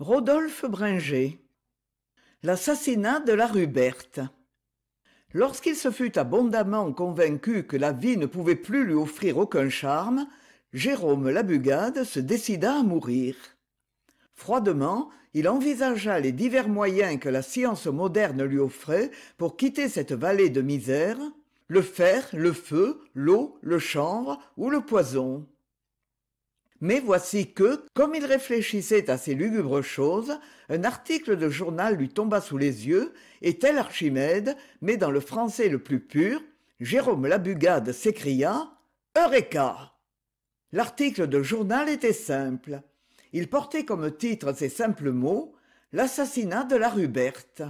Rodolphe Bringer L'assassinat de la rue Lorsqu'il se fut abondamment convaincu que la vie ne pouvait plus lui offrir aucun charme, Jérôme Labugade se décida à mourir. Froidement, il envisagea les divers moyens que la science moderne lui offrait pour quitter cette vallée de misère, le fer, le feu, l'eau, le chanvre ou le poison mais voici que comme il réfléchissait à ces lugubres choses un article de journal lui tomba sous les yeux et tel archimède mais dans le français le plus pur jérôme labugade s'écria eureka l'article de journal était simple il portait comme titre ces simples mots l'assassinat de la Ruberte ».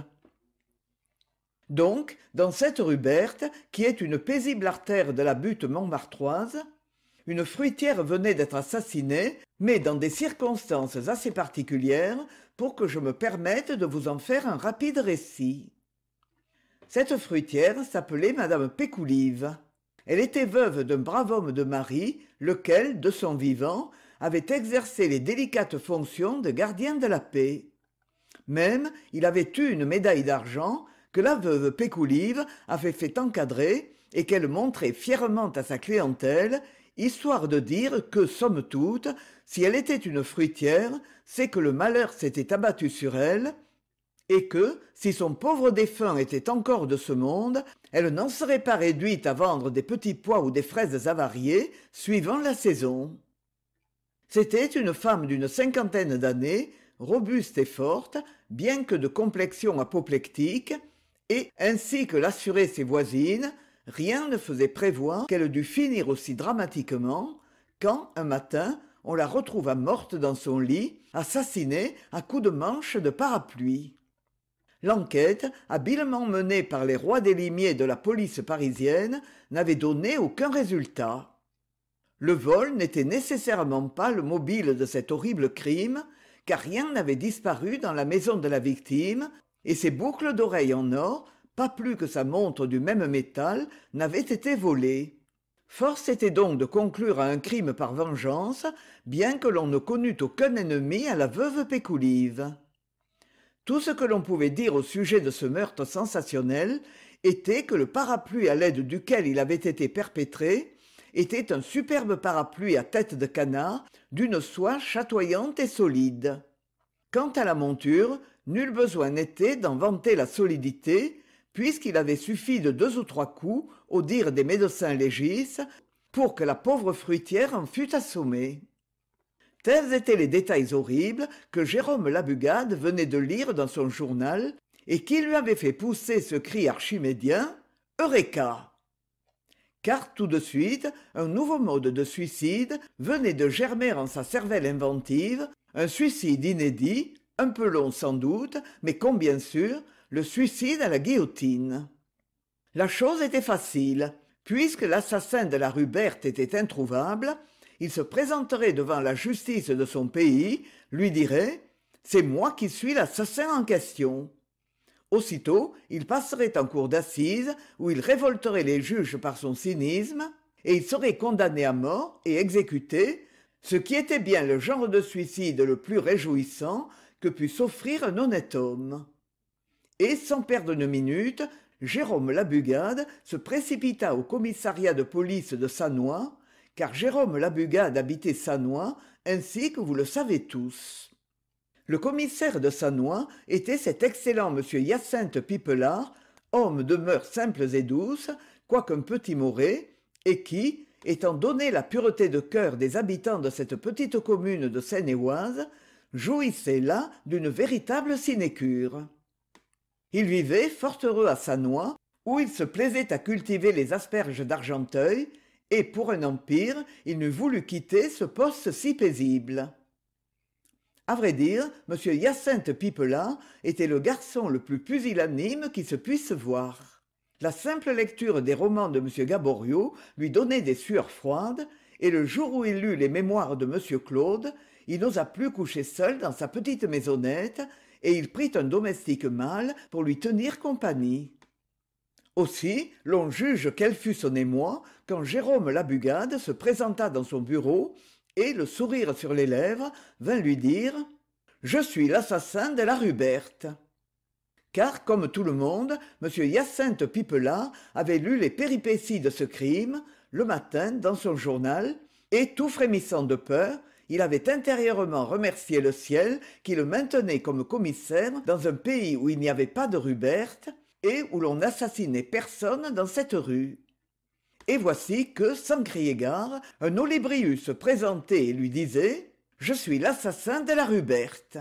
donc dans cette Ruberte, qui est une paisible artère de la butte montmartroise une fruitière venait d'être assassinée mais dans des circonstances assez particulières pour que je me permette de vous en faire un rapide récit cette fruitière s'appelait madame pécoulive elle était veuve d'un brave homme de mari lequel de son vivant avait exercé les délicates fonctions de gardien de la paix même il avait eu une médaille d'argent que la veuve pécoulive avait fait encadrer et qu'elle montrait fièrement à sa clientèle histoire de dire que somme toute si elle était une fruitière c'est que le malheur s'était abattu sur elle et que si son pauvre défunt était encore de ce monde elle n'en serait pas réduite à vendre des petits pois ou des fraises avariées suivant la saison c'était une femme d'une cinquantaine d'années robuste et forte bien que de complexion apoplectique et ainsi que l'assuraient ses voisines rien ne faisait prévoir qu'elle dût finir aussi dramatiquement quand, un matin, on la retrouva morte dans son lit, assassinée à coups de manche de parapluie. L'enquête, habilement menée par les rois des limiers de la police parisienne, n'avait donné aucun résultat. Le vol n'était nécessairement pas le mobile de cet horrible crime, car rien n'avait disparu dans la maison de la victime, et ses boucles d'oreilles en or plus que sa montre du même métal n'avait été volée force était donc de conclure à un crime par vengeance bien que l'on ne connût aucun ennemi à la veuve pécoulive tout ce que l'on pouvait dire au sujet de ce meurtre sensationnel était que le parapluie à l'aide duquel il avait été perpétré était un superbe parapluie à tête de canard d'une soie chatoyante et solide quant à la monture nul besoin n'était d'en vanter la solidité puisqu'il avait suffi de deux ou trois coups au dire des médecins légistes pour que la pauvre fruitière en fût assommée tels étaient les détails horribles que jérôme labugade venait de lire dans son journal et qui lui avaient fait pousser ce cri archimédien eureka car tout de suite un nouveau mode de suicide venait de germer en sa cervelle inventive un suicide inédit un peu long sans doute mais combien sûr le suicide à la guillotine la chose était facile puisque l'assassin de la Ruberte était introuvable il se présenterait devant la justice de son pays lui dirait c'est moi qui suis l'assassin en question aussitôt il passerait en cour d'assises où il révolterait les juges par son cynisme et il serait condamné à mort et exécuté ce qui était bien le genre de suicide le plus réjouissant que puisse offrir un honnête homme et sans perdre une minute jérôme labugade se précipita au commissariat de police de sannois car jérôme labugade habitait sannois ainsi que vous le savez tous le commissaire de sannois était cet excellent m hyacinthe pipelard homme de mœurs simples et douces un petit moré, et qui étant donné la pureté de cœur des habitants de cette petite commune de seine-et-oise jouissait là d'une véritable sinécure il vivait fort heureux à sannois où il se plaisait à cultiver les asperges d'argenteuil et pour un empire il n'eût voulu quitter ce poste si paisible À vrai dire m hyacinthe Pipelin était le garçon le plus pusillanime qui se puisse voir la simple lecture des romans de m gaboriau lui donnait des sueurs froides et le jour où il lut les mémoires de m claude il n'osa plus coucher seul dans sa petite maisonnette et il prit un domestique mâle pour lui tenir compagnie aussi l'on juge quel fut son émoi quand jérôme labugade se présenta dans son bureau et le sourire sur les lèvres vint lui dire je suis l'assassin de la Ruberte. Car, comme tout le monde, M. Hyacinthe Pipelat avait lu les péripéties de ce crime, le matin, dans son journal, et tout frémissant de peur, il avait intérieurement remercié le ciel qui le maintenait comme commissaire dans un pays où il n'y avait pas de ruberte et où l'on n'assassinait personne dans cette rue. Et voici que, sans crier gare, un Olébrius se présentait et lui disait « Je suis l'assassin de la ruberte ».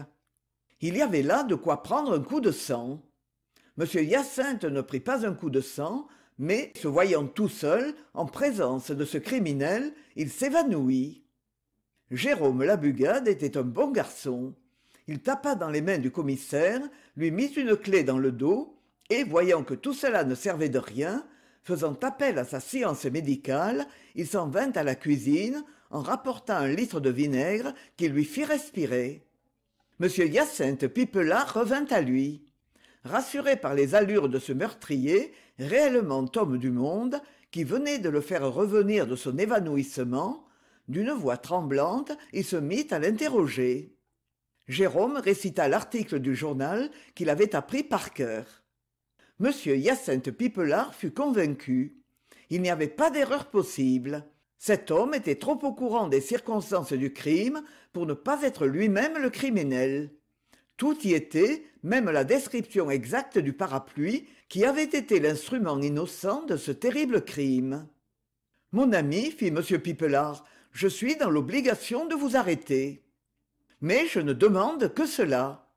Il y avait là de quoi prendre un coup de sang. M. Hyacinthe ne prit pas un coup de sang, mais, se voyant tout seul, en présence de ce criminel, il s'évanouit jérôme labugade était un bon garçon il tapa dans les mains du commissaire lui mit une clef dans le dos et voyant que tout cela ne servait de rien faisant appel à sa science médicale il s'en vint à la cuisine en rapportant un litre de vinaigre qui lui fit respirer m hyacinthe Pipela revint à lui rassuré par les allures de ce meurtrier réellement homme du monde qui venait de le faire revenir de son évanouissement d'une voix tremblante il se mit à l'interroger jérôme récita l'article du journal qu'il avait appris par cœur m hyacinthe Pipelard fut convaincu il n'y avait pas d'erreur possible cet homme était trop au courant des circonstances du crime pour ne pas être lui-même le criminel tout y était même la description exacte du parapluie qui avait été l'instrument innocent de ce terrible crime mon ami fit m je suis dans l'obligation de vous arrêter mais je ne demande que cela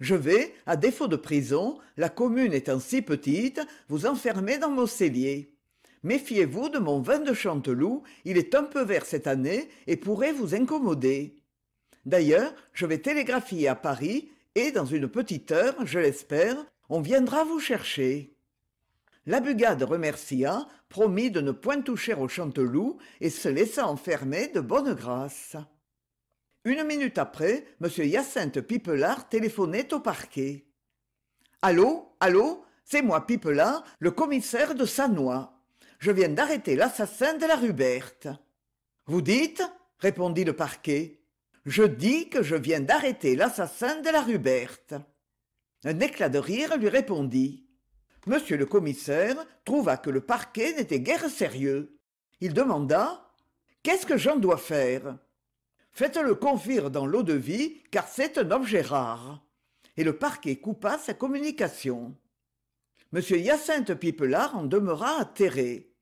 je vais à défaut de prison la commune étant si petite vous enfermer dans mon cellier méfiez-vous de mon vin de chanteloup il est un peu vert cette année et pourrait vous incommoder d'ailleurs je vais télégraphier à paris et dans une petite heure je l'espère on viendra vous chercher la bugade remercia promit de ne point toucher au chanteloup et se laissa enfermer de bonne grâce une minute après m hyacinthe Pipelard téléphonait au parquet allô allô c'est moi Pipelard, le commissaire de sannois je viens d'arrêter l'assassin de la ruberte vous dites répondit le parquet je dis que je viens d'arrêter l'assassin de la ruberte un éclat de rire lui répondit Monsieur le commissaire trouva que le parquet n'était guère sérieux il demanda qu'est-ce que j'en dois faire faites-le confire dans l'eau-de-vie car c'est un objet rare et le parquet coupa sa communication Monsieur hyacinthe Pipelard en demeura atterré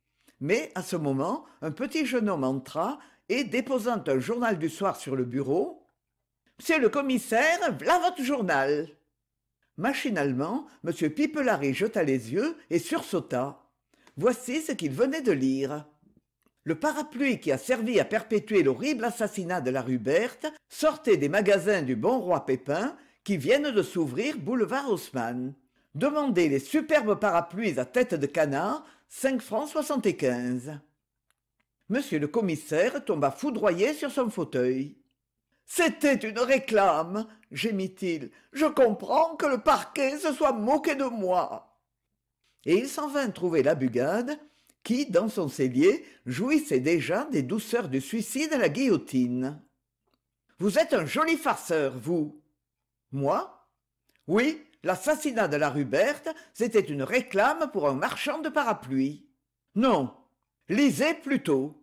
mais à ce moment un petit jeune homme entra et déposant un journal du soir sur le bureau c'est le commissaire v'là votre journal machinalement m pipelary jeta les yeux et sursauta voici ce qu'il venait de lire le parapluie qui a servi à perpétuer l'horrible assassinat de la Ruberte sortait des magasins du bon roi pépin qui viennent de s'ouvrir boulevard haussmann demandez les superbes parapluies à tête de canard cinq francs soixante-quinze monsieur le commissaire tomba foudroyé sur son fauteuil c'était une réclame gémit-il je comprends que le parquet se soit moqué de moi et il s'en vint trouver la bugade qui dans son cellier jouissait déjà des douceurs du suicide à la guillotine vous êtes un joli farceur vous moi oui l'assassinat de la Ruberte, c'était une réclame pour un marchand de parapluies non lisez plutôt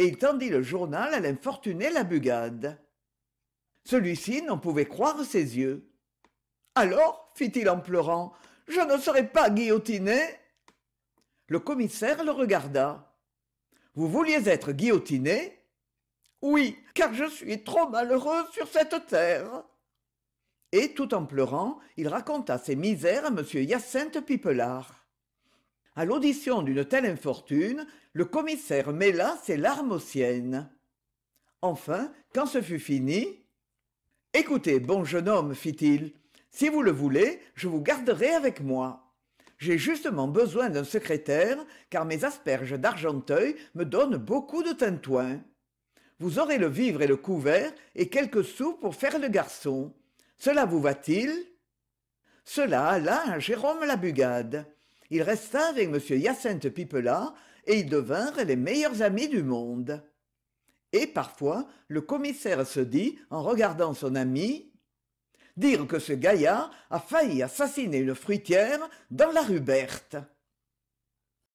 et il tendit le journal à l'infortuné labugade celui-ci n'en pouvait croire ses yeux alors fit-il en pleurant je ne serai pas guillotiné le commissaire le regarda vous vouliez être guillotiné oui car je suis trop malheureux sur cette terre et tout en pleurant il raconta ses misères à m hyacinthe pipelard À l'audition d'une telle infortune le commissaire mêla ses larmes aux siennes enfin quand ce fut fini écoutez bon jeune homme fit-il si vous le voulez je vous garderai avec moi j'ai justement besoin d'un secrétaire car mes asperges d'argenteuil me donnent beaucoup de tintouin vous aurez le vivre et le couvert et quelques sous pour faire le garçon cela vous va-t-il cela alla à jérôme labugade il resta avec m hyacinthe pipelat et ils devinrent les meilleurs amis du monde et parfois le commissaire se dit en regardant son ami dire que ce gaillard a failli assassiner une fruitière dans la rue berthe